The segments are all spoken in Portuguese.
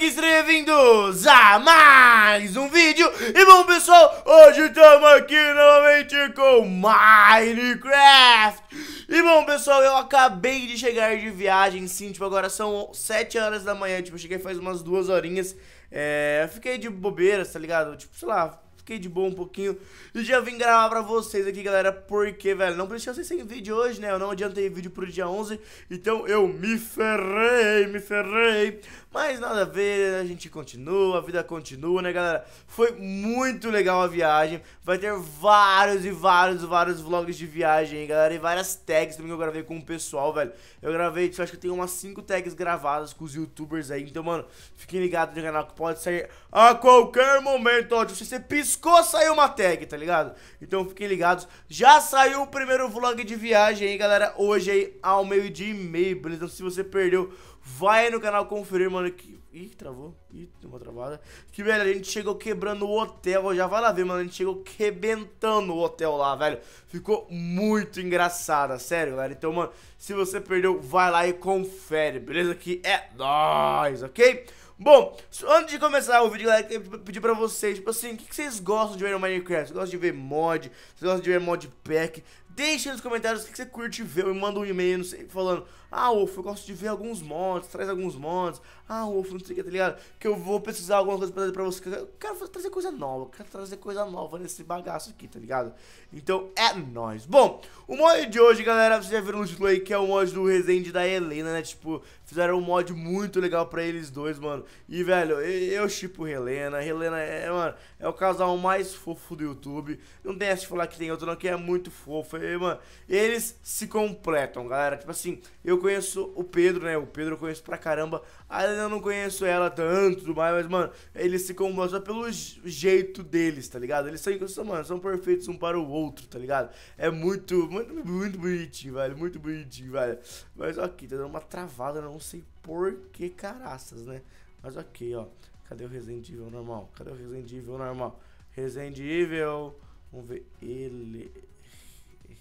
sejam bem-vindos a mais um vídeo E bom pessoal, hoje estamos aqui novamente com Minecraft E bom pessoal, eu acabei de chegar de viagem, sim, tipo agora são 7 horas da manhã Tipo, eu cheguei faz umas duas horinhas é, fiquei de bobeira, tá ligado? Tipo, sei lá, fiquei de boa um pouquinho. E já vim gravar pra vocês aqui, galera, porque, velho, não precisa ser sem vídeo hoje, né? Eu não adiantei vídeo pro dia 11, então eu me ferrei, me ferrei. Mas nada a ver, né? a gente continua, a vida continua, né, galera? Foi muito legal a viagem. Vai ter vários e vários, vários vlogs de viagem, hein, galera, e várias tags também que eu gravei com o pessoal, velho. Eu gravei, acho que tem umas 5 tags gravadas com os youtubers aí, então, mano, fiquem ligados no canal que pode sair a qualquer momento, ó, se você pisar piscou, saiu uma tag, tá ligado? Então fiquem ligados. Já saiu o primeiro vlog de viagem aí, galera. Hoje aí, ao meio-dia e meio, beleza? Então se você perdeu, vai aí no canal conferir, mano, que Ih, travou. Ih, deu uma travada. Que, velho, a gente chegou quebrando o hotel. Já vai lá ver, mano. A gente chegou quebentando o hotel lá, velho. Ficou muito engraçada, sério, galera. Então, mano, se você perdeu, vai lá e confere, beleza? Que é nóis, ok? Bom, antes de começar o vídeo, galera, eu pedir pra vocês, tipo assim, o que, vocês gostam de ver no Minecraft? Vocês gostam de ver mod? Vocês gostam de ver mod pack? Deixa nos comentários o que você curte ver. Me manda um e-mail falando: Ah, Wolf, eu gosto de ver alguns mods, traz alguns mods. Ah, Wolf, não sei o que, tá ligado? Que eu vou de alguma coisa pra, pra você. Eu quero trazer coisa nova, eu quero trazer coisa nova nesse bagaço aqui, tá ligado? Então é nóis. Bom, o mod de hoje, galera, vocês já viram no título aí que é o mod do Resende da Helena, né? Tipo, fizeram um mod muito legal pra eles dois, mano. E, velho, eu chipo Helena. Helena é, mano, é o casal mais fofo do YouTube. Não tem de falar que tem outro, não, que é muito fofo e, mano, eles se completam, galera. Tipo assim, eu conheço o Pedro, né? O Pedro eu conheço pra caramba. ainda eu não conheço ela tanto, tudo mais, mas, mano, eles se completam pelo jeito deles, tá ligado? Eles são, mano, são perfeitos um para o outro, tá ligado? É muito, muito, muito bonitinho, velho. Muito bonitinho, velho. Mas aqui, tá dando uma travada, não sei por que caraças, né? Mas ok, ó. Cadê o resendível normal? Cadê o resendível normal? resendível Vamos ver ele.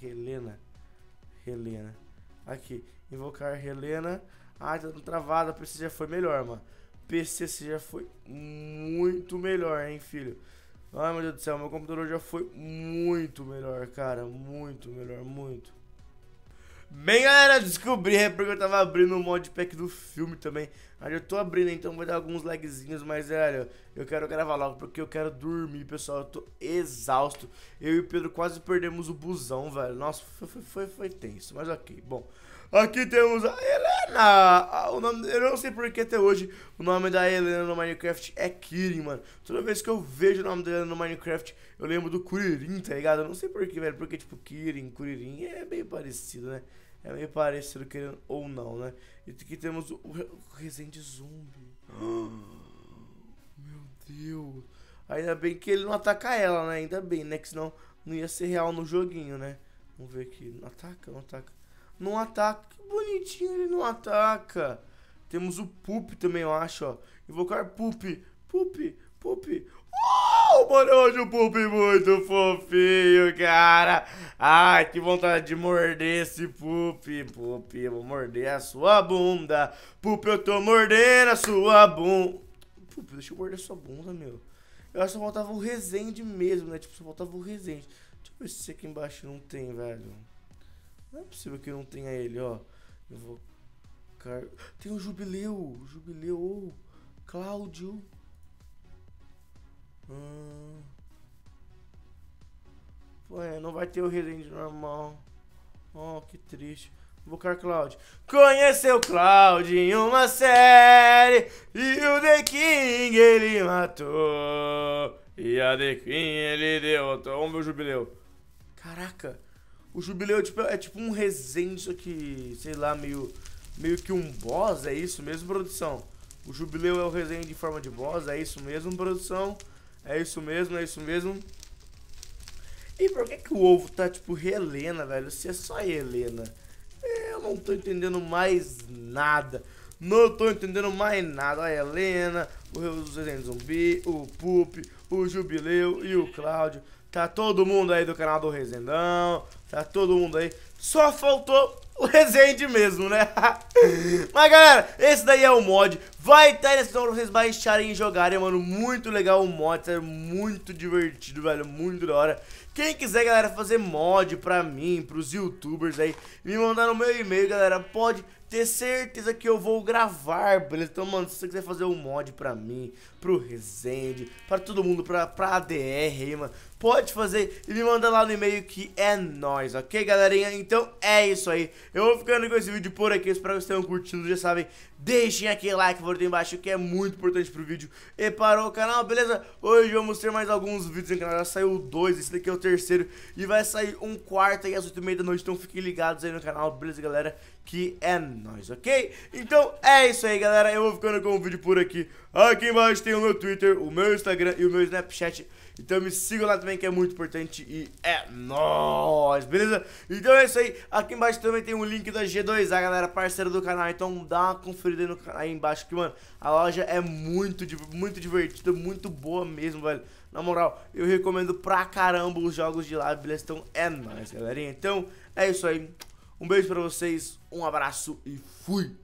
Helena. Helena. Aqui. Invocar Helena. Ah, tá travada. PC já foi melhor, mano. PC você já foi muito melhor, hein, filho. Ai, meu Deus do céu. Meu computador já foi muito melhor, cara. Muito melhor, muito. Bem, galera, descobri, é porque eu tava abrindo um modpack do filme também. Aí eu tô abrindo, então vou dar alguns lagzinhos, mas, velho, eu quero gravar logo porque eu quero dormir, pessoal. Eu tô exausto. Eu e o Pedro quase perdemos o busão, velho. Nossa, foi, foi, foi, foi tenso, mas ok. Bom, aqui temos a Helena. Ah, o nome, eu não sei por que até hoje o nome da Helena no Minecraft é Kirin, mano. Toda vez que eu vejo o nome dela no Minecraft, eu lembro do Kuririn, tá ligado? Eu não sei por que, velho, porque, tipo, Kirin, Kuririn é bem parecido, né? É meio parecido, querendo ou não, né? E aqui temos o, o Resident Zombie. Meu Deus. Ainda bem que ele não ataca ela, né? Ainda bem, né? Que senão não ia ser real no joguinho, né? Vamos ver aqui. Não ataca, não ataca. Não ataca. Que bonitinho, ele não ataca. Temos o Poop também, eu acho, ó. Invocar Poop. Poop, Poop. Uau, hoje o Pup muito fofinho, cara. Ai, que vontade de morder esse Pup. Pup, eu vou morder a sua bunda. Pup, eu tô mordendo a sua bunda. Pup, deixa eu morder a sua bunda, meu. Eu acho que só faltava o Resende mesmo, né? Tipo, só faltava o Resende. Deixa eu ver se aqui embaixo não tem, velho. Não é possível que não tenha ele, ó. Eu vou... Tem o um Jubileu, Jubileu, Cláudio... Hum. Ué, não vai ter o Revenge normal. Oh, que triste. Invocar Cloud. Conheceu Cloud em uma série e o The King ele matou. E a The King ele derrotou. Vamos ver o jubileu. Caraca, o jubileu é tipo, é tipo um resende, só que, sei lá, meio, meio que um boss. É isso mesmo, produção? O jubileu é o resende em forma de boss. É isso mesmo, produção? É isso mesmo, é isso mesmo. E por que, que o ovo tá tipo Helena, velho? Se é só Helena. É, eu não tô entendendo mais nada. Não tô entendendo mais nada. A Helena, o Resident Zumbi, o Pup, o Jubileu e o Cláudio. Tá todo mundo aí do canal do Resendão. Tá todo mundo aí. Só faltou o Resende mesmo, né? Mas galera, esse daí é o mod. Vai estar tá aí pra vocês baixarem e jogarem, mano. Muito legal o mod, é muito divertido, velho. Muito da hora. Quem quiser, galera, fazer mod pra mim, pros youtubers aí, me mandar no meu e-mail, galera, pode ter certeza que eu vou gravar, beleza? Então, mano, se você quiser fazer um mod pra mim, pro Resende, pra todo mundo, pra, pra ADR aí, mano, pode fazer e me manda lá no e-mail que é nóis, ok, galerinha? Então é isso aí. Eu vou ficando com esse vídeo por aqui, espero que vocês tenham curtido, já sabem. Deixem aquele like por embaixo, que é muito importante pro vídeo e para o canal, beleza? Hoje vamos ter mais alguns vídeos no canal, já saiu dois, esse daqui é o terceiro e vai sair um quarto aí às 8h30 da noite, então fiquem ligados aí no canal, beleza, galera? Que é nóis nós, ok? Então é isso aí, galera. Eu vou ficando com o vídeo por aqui. Aqui embaixo tem o meu Twitter, o meu Instagram e o meu Snapchat. Então me sigam lá também que é muito importante e é nóis, beleza? Então é isso aí, aqui embaixo também tem um link da G2A, galera, parceira do canal, então dá uma conferida aí, no, aí embaixo que, mano, a loja é muito, muito divertida, muito boa mesmo, velho. Na moral, eu recomendo pra caramba os jogos de lá, beleza? Então é nóis, galerinha. Então é isso aí, um beijo para vocês, um abraço e fui!